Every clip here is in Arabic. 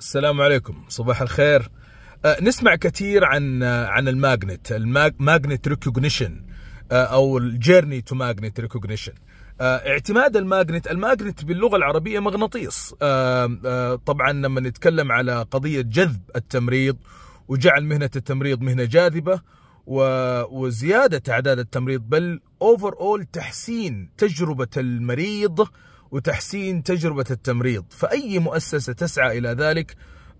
السلام عليكم صباح الخير آه، نسمع كثير عن آه، عن الماجنت الماجنت ريكوجنيشن آه، او الجيرني تو ماجنت ريكوجنيشن اعتماد الماجنت الماجنت باللغه العربيه مغناطيس طبعا لما نتكلم على قضيه جذب التمريض وجعل مهنه التمريض مهنه جاذبه وزياده اعداد التمريض بل اوفر اول تحسين تجربه المريض وتحسين تجربة التمريض فأي مؤسسة تسعى إلى ذلك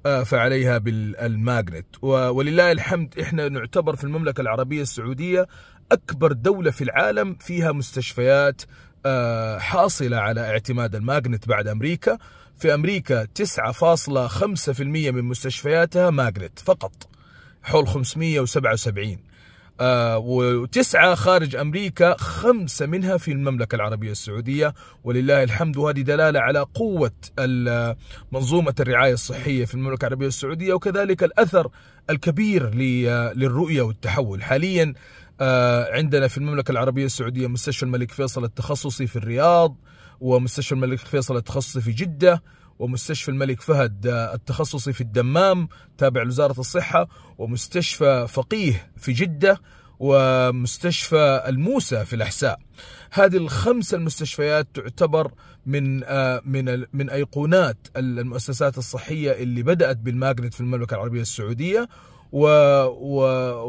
آه، فعليها بالماغنت ولله الحمد احنا نعتبر في المملكة العربية السعودية أكبر دولة في العالم فيها مستشفيات آه، حاصلة على اعتماد الماغنت بعد أمريكا في أمريكا 9.5% من مستشفياتها ماغنت فقط حول 577 آه، وتسعة خارج أمريكا خمسة منها في المملكة العربية السعودية ولله الحمد وهذه دلالة على قوة منظومة الرعاية الصحية في المملكة العربية السعودية وكذلك الأثر الكبير للرؤية والتحول حاليا آه، عندنا في المملكة العربية السعودية مستشفى الملك فيصل التخصصي في الرياض ومستشفى الملك فيصل التخصصي في جدة ومستشفى الملك فهد آه، التخصصي في الدمام تابع لوزارة الصحة ومستشفى فقيه في جدة ومستشفى الموسى في الاحساء. هذه الخمسه المستشفيات تعتبر من آه، من من ايقونات المؤسسات الصحيه اللي بدات بالماجنت في المملكه العربيه السعوديه و... و...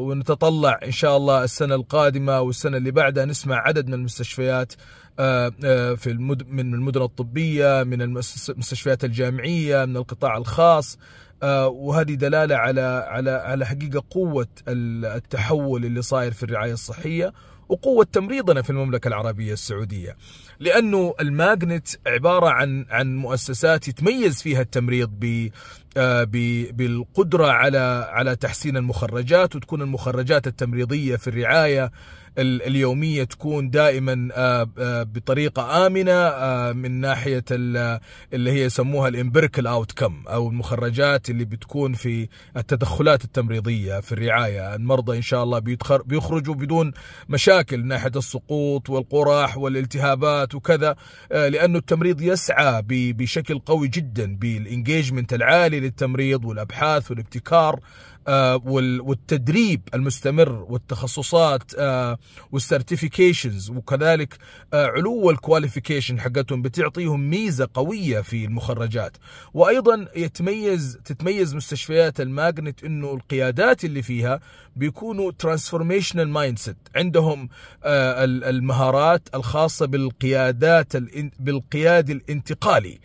ونتطلع ان شاء الله السنه القادمه والسنه اللي بعدها نسمع عدد من المستشفيات آه، آه، في المد... من المدن الطبيه من المستشفيات الجامعيه من القطاع الخاص آه، وهذه دلاله على على على حقيقه قوه التحول اللي صاير في الرعايه الصحيه وقوة تمريضنا في المملكة العربية السعودية لأنه الماغنت عبارة عن عن مؤسسات يتميز فيها التمريض آه، بالقدرة على على تحسين المخرجات وتكون المخرجات التمريضية في الرعاية اليومية تكون دائما آه، آه، بطريقة آمنة من ناحية اللي هي يسموها اوت كم أو المخرجات اللي بتكون في التدخلات التمريضية في الرعاية المرضى إن شاء الله بيخرجوا بدون مشاكل من ناحية السقوط والقراح والالتهابات وكذا لأنه التمريض يسعى بشكل قوي جدا بالإنجيجمنت العالي للتمريض والابحاث والابتكار آه، والتدريب المستمر والتخصصات آه، والسيرتيفيكيشنز وكذلك آه، علو الكواليفيكيشن حقتهم بتعطيهم ميزه قويه في المخرجات وايضا يتميز تتميز مستشفيات الماجنت انه القيادات اللي فيها بيكونوا ترانسفورميشنال مايند سيت عندهم المهارات الخاصه بالقيادات بالقياد الانتقالي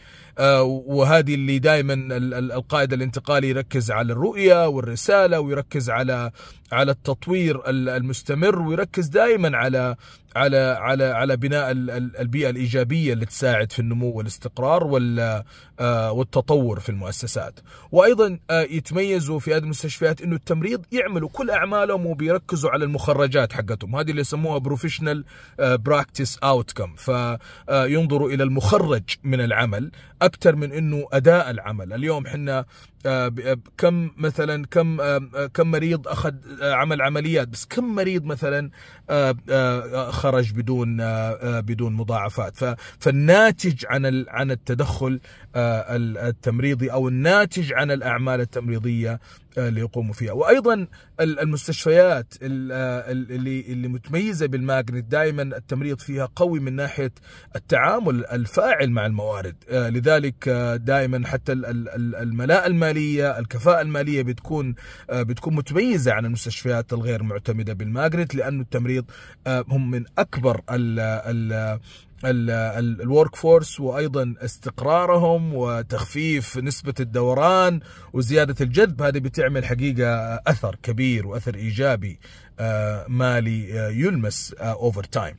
وهذه اللي دائما القائد الانتقالي يركز على الرؤيه والرسالة الرساله ويركز على على التطوير المستمر ويركز دائما على على على على بناء البيئه الايجابيه اللي تساعد في النمو والاستقرار آه، والتطور في المؤسسات وايضا آه، يتميزوا في هذه المستشفيات انه التمريض يعملوا كل اعمالهم وبيركزوا على المخرجات حقتهم هذه اللي يسموها بروفيشنال براكتس اوتكم فينظروا الى المخرج من العمل اكثر من انه اداء العمل اليوم احنا آه، كم مثلا كم كم مريض اخذ عمل عمليات بس كم مريض مثلا خرج بدون آه، آه، بدون مضاعفات فالناتج عن عن التدخل آه، التمريضي او الناتج عن الاعمال التمريضيه آه، اللي يقوموا فيها وايضا المستشفيات آه، اللي اللي متميزه بالماجنت دائما التمريض فيها قوي من ناحيه التعامل الفاعل مع الموارد آه، لذلك دائما حتى الملاءه الماليه الكفاءه الماليه بتكون بتكون متميزه عن المستشفيات الغير معتمده بالماجنت لانه التمريض هم من اكبر ال الورك فورس وايضا استقرارهم وتخفيف نسبه الدوران وزياده الجذب هذه بتعمل حقيقه اثر كبير واثر ايجابي آه، مالي آه، يلمس اوفر آه، تايم.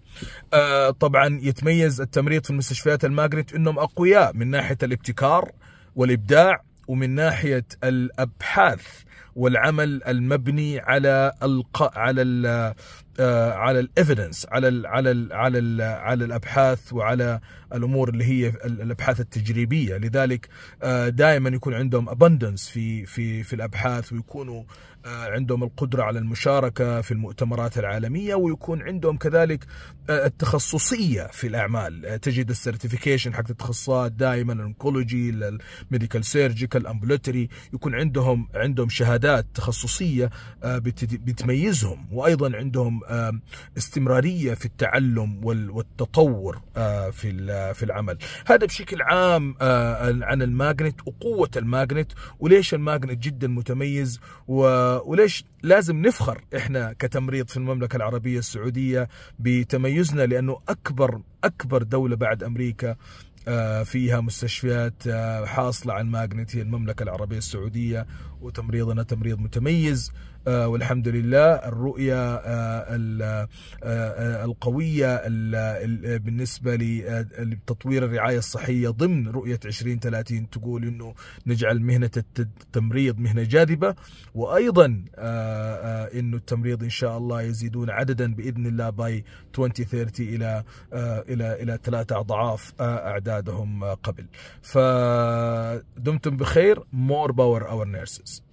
طبعا يتميز التمريض في المستشفيات الماجنت انهم اقوياء من ناحيه الابتكار والابداع ومن ناحيه الابحاث والعمل المبني على الق... على ال... آه، على الايفيدنس على ال على ال على ال على الابحاث وعلى الامور اللي هي الابحاث التجريبيه لذلك آه، دائما يكون عندهم ابندنس في في في الابحاث ويكونوا آه، عندهم القدره على المشاركه في المؤتمرات العالميه ويكون عندهم كذلك التخصصيه في الاعمال تجد السيرتيفيكيشن حق التخصصات دائما الانكولوجي الميديكال سيرجيكال امبلوتري يكون عندهم عندهم شهادات شهادات تخصصية آه، بتميزهم وأيضا عندهم آه، استمرارية في التعلم والتطور آه، في في العمل هذا بشكل عام عن الماجنت وقوة الماجنت وليش الماجنت جدا متميز وليش لازم نفخر احنا كتمريض في المملكة العربية السعودية بتميزنا لأنه أكبر أكبر دولة بعد أمريكا آه، فيها مستشفيات آه، حاصلة على الماجنت هي المملكة العربية السعودية وتمريضنا تمريض متميز آه، والحمد لله الرؤية القوية بالنسبة لتطوير الرعاية الصحية ضمن رؤية 2030 تقول أنه نجعل مهنة التمريض مهنة جاذبة وأيضا أنه التمريض إن شاء الله يزيدون عددا بإذن الله باي 2030 إلى إلى إلى ثلاثة أضعاف أعداد اولادهم قبل فدمتم بخير مور باور اور نيرسز